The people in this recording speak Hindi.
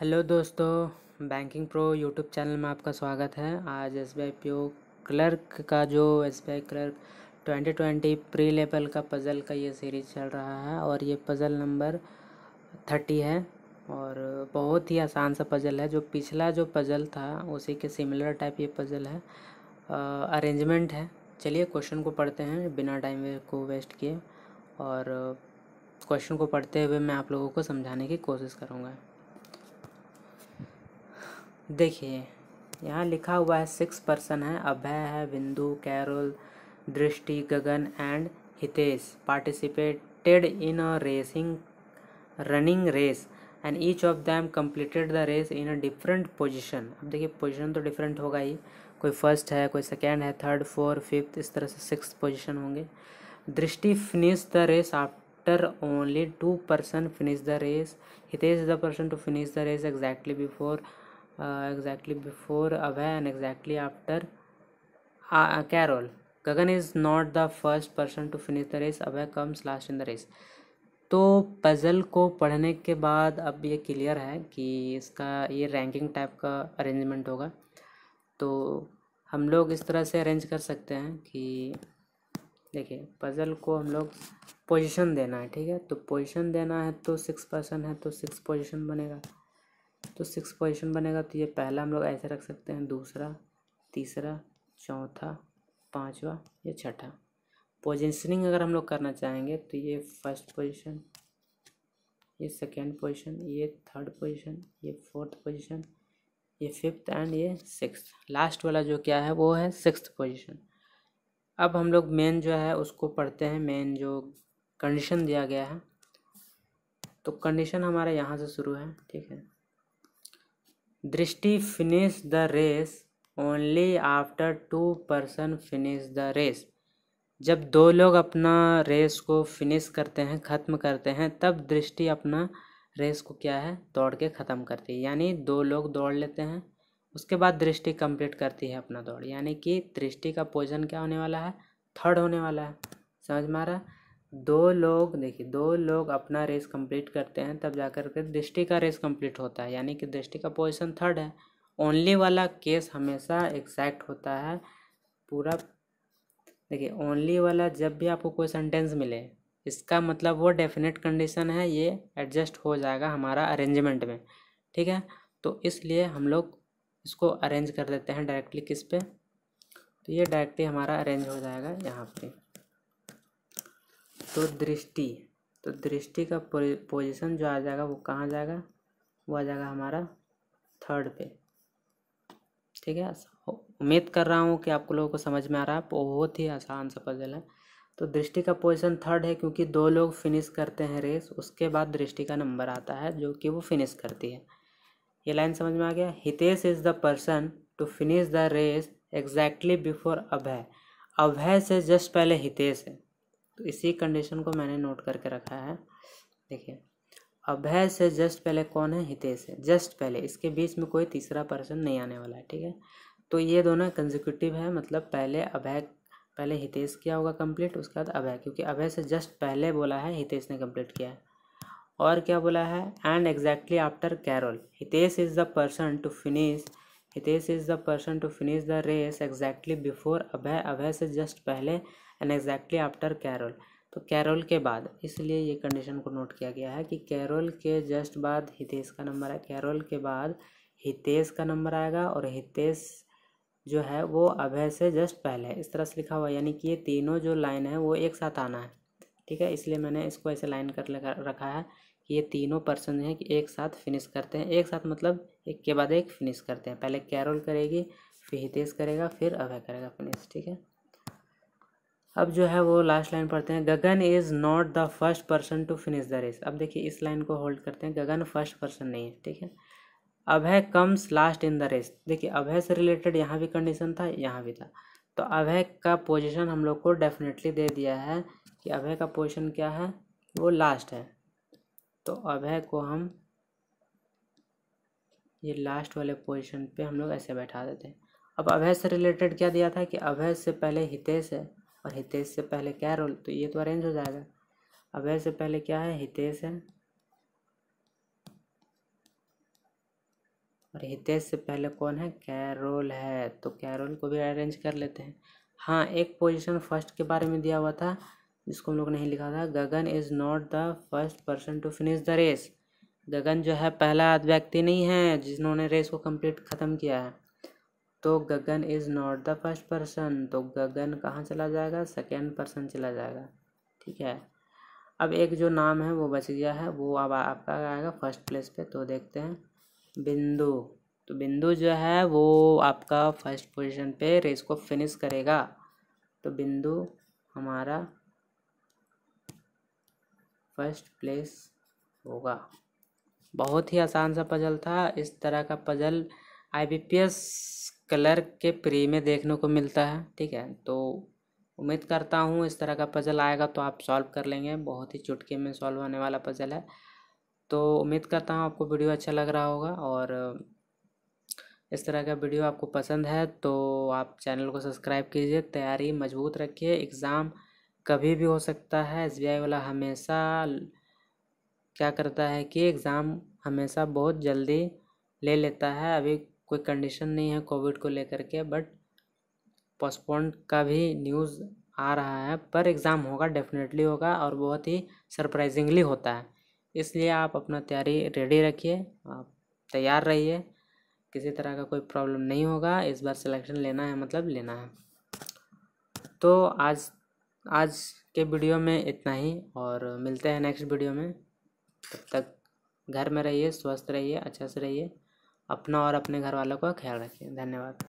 हेलो दोस्तों बैंकिंग प्रो यूट्यूब चैनल में आपका स्वागत है आज S B I P O clerk का जो S B I clerk twenty twenty pre level का पज़ल का ये सीरीज चल रहा है और ये पज़ल नंबर थर्टी है और बहुत ही आसान सा पज़ल है जो पिछला जो पज़ल था उसी के सिमिलर टाइप ये पज़ल है अरेंजमेंट है चलिए क्वेश्चन को पढ़ते हैं बिना टाइम को वेस्ट किए और क्वेश्चन को पढ़ते हुए मैं आप लोगों को समझाने की कोशिश करूँगा देखिए यहाँ लिखा हुआ है सिक्स पर्सन है अभय है Bindu Carol Drishti Gagan and Hitesh participated in a racing running race and each of them completed the race in a different position अब देखिए पोजिशन तो डिफरेंट होगा ही कोई फर्स्ट है कोई सेकेंड है थर्ड फोर्थ फिफ्थ इस तरह से सिक्स पोजिशन होंगे Drishti finish the race after only two person finish the race Hitesh is the person to finish the race exactly before exactly before Abhay and exactly after Carol Gagan is not the first person to finish the race race. Comes last in the race तो पज़ल को पढ़ने के बाद अब ये क्लियर है कि इसका ये रैंकिंग टाइप का अरेंजमेंट होगा तो हम लोग इस तरह से अरेंज कर सकते हैं कि देखिए पज़ल को हम लोग पोजीशन देना है ठीक है तो पोजीशन देना है तो सिक्स पर्सन है तो सिक्स पोजीशन बनेगा तो सिक्स पोजिशन बनेगा तो ये पहला हम लोग ऐसे रख सकते हैं दूसरा तीसरा चौथा पाँचवा या छठा पोजिशनिंग अगर हम लोग करना चाहेंगे तो ये फर्स्ट पोजिशन ये सेकेंड पोजिशन ये थर्ड पोजिशन ये फोर्थ पोजिशन ये फिफ्थ एंड ये सिक्स लास्ट वाला जो क्या है वो है सिक्स पोजिशन अब हम लोग मेन जो है उसको पढ़ते हैं मेन जो कंडीशन दिया गया है तो कंडीशन हमारा यहाँ से शुरू है ठीक है Drishti finish the race only after two person finish the race जब दो लोग अपना रेस को फिनिश करते हैं ख़त्म करते हैं तब दृष्टि अपना रेस को क्या है दौड़ के ख़त्म करती है यानी दो लोग दौड़ लेते हैं उसके बाद दृष्टि कंप्लीट करती है अपना दौड़ यानी कि दृष्टि का पोजन क्या होने वाला है थर्ड होने वाला है समझ में आ रहा है दो लोग देखिए दो लोग अपना रेस कंप्लीट करते हैं तब जा कर के दृष्टि का रेस कंप्लीट होता है यानी कि दृष्टि का पोजीशन थर्ड है ओनली वाला केस हमेशा एग्जैक्ट होता है पूरा देखिए ओनली वाला जब भी आपको कोई सेंटेंस मिले इसका मतलब वो डेफिनेट कंडीशन है ये एडजस्ट हो जाएगा हमारा अरेंजमेंट में ठीक है तो इसलिए हम लोग इसको अरेंज कर देते हैं डायरेक्टली किस पे तो ये डायरेक्टली हमारा अरेंज हो जाएगा यहाँ पे तो दृष्टि तो दृष्टि का पोजीशन जो आ जाएगा वो कहाँ जाएगा वो आ जाएगा हमारा थर्ड पे ठीक है उम्मीद कर रहा हूँ कि आप लोगों को समझ में आ रहा है बहुत ही आसान सा पजल है तो दृष्टि का पोजीशन थर्ड है क्योंकि दो लोग फिनिश करते हैं रेस उसके बाद दृष्टि का नंबर आता है जो कि वो फिनिश करती है ये लाइन समझ में आ गया Hitesh is the person to finish the race exactly before Abhay Abhay से जस्ट पहले हितेश है तो इसी कंडीशन को मैंने नोट करके रखा है देखिए अभय से जस्ट पहले कौन है हितेश है जस्ट पहले इसके बीच में कोई तीसरा पर्सन नहीं आने वाला है ठीक है तो ये दोनों कंजिक्यूटिव है मतलब पहले अभय पहले हितेश किया होगा कंप्लीट उसके बाद अभय क्योंकि अभय से जस्ट पहले बोला है हितेश ने कंप्लीट किया है और क्या बोला है and exactly after Carol Hitesh is the person to finish Hitesh is the person to finish the race exactly before Abhay Abhay से जस्ट पहले एंड एग्जैक्टली आफ्टर कैरोल तो कैरोल के बाद इसलिए ये कंडीशन को नोट किया गया है कि कैरोल के जस्ट बाद हितेश का नंबर है कैरोल के बाद हितेश का नंबर आएगा और हितेश जो है वो अभय से जस्ट पहले है इस तरह से लिखा हुआ यानी कि ये तीनों जो लाइन है वो एक साथ आना है ठीक है इसलिए मैंने इसको ऐसे लाइन कर रखा है कि ये तीनों पर्सन हैं कि एक साथ फिनिश करते हैं एक साथ मतलब एक के बाद एक फिनिश करते हैं पहले कैरोल करेगी फिर हितेश करेगा फिर अभय करेगा फिनिश ठीक है अब जो है वो लास्ट लाइन पढ़ते हैं Gagan is not the first person to finish the race अब देखिए इस लाइन को होल्ड करते हैं गगन फर्स्ट पर्सन नहीं है ठीक है Abhay comes last in the race देखिए अभय से रिलेटेड यहाँ भी कंडीशन था यहाँ भी था तो अभय का पोजिशन हम लोग को डेफिनेटली दे दिया है कि अभय का पोजिशन क्या है वो लास्ट है तो अभय को हम ये लास्ट वाले पोजिशन पर हम लोग ऐसे बैठा देते हैं अब अभय से रिलेटेड क्या दिया था कि अभय से पहले हितेश है और हितेश से पहले क्या रोल तो ये तो अरेंज हो जाएगा अभय से पहले क्या है हितेश है और हितेश से पहले कौन है कैरोल है तो कैरोल को भी अरेंज कर लेते हैं हाँ एक पोजीशन फर्स्ट के बारे में दिया हुआ था जिसको हम लोग नहीं लिखा था Gagan is not the first person to finish the race Gagan जो है पहला व्यक्ति नहीं है जिन्होंने रेस को कंप्लीट ख़त्म किया है तो Gagan is not the first person तो गगन कहाँ चला जाएगा सेकेंड पर्सन चला जाएगा ठीक है अब एक जो नाम है वो बच गया है वो अब आपका आएगा फर्स्ट प्लेस पे तो देखते हैं बिंदु तो बिंदु जो है वो आपका फर्स्ट पोजीशन पे रेस को फिनिश करेगा तो बिंदु हमारा फर्स्ट प्लेस होगा बहुत ही आसान सा पजल था इस तरह का पजल आई कलर के प्री में देखने को मिलता है ठीक है तो उम्मीद करता हूँ इस तरह का पज़ल आएगा तो आप सॉल्व कर लेंगे बहुत ही चुटके में सॉल्व होने वाला पज़ल है तो उम्मीद करता हूँ आपको वीडियो अच्छा लग रहा होगा और इस तरह का वीडियो आपको पसंद है तो आप चैनल को सब्सक्राइब कीजिए तैयारी मजबूत रखिए एग्ज़ाम कभी भी हो सकता है एस वाला हमेशा क्या करता है कि एग्ज़ाम हमेशा बहुत जल्दी ले लेता है अभी कोई कंडीशन नहीं है कोविड को लेकर के बट पोस्टपोन का भी न्यूज़ आ रहा है पर एग्ज़ाम होगा डेफिनेटली होगा और बहुत ही सरप्राइजिंगली होता है इसलिए आप अपना तैयारी रेडी रखिए आप तैयार रहिए किसी तरह का कोई प्रॉब्लम नहीं होगा इस बार सिलेक्शन लेना है मतलब लेना है तो आज आज के वीडियो में इतना ही और मिलते हैं नेक्स्ट वीडियो में तब तक घर में रहिए स्वस्थ रहिए अच्छा से रहिए अपना और अपने घर वालों का ख्याल रखिए धन्यवाद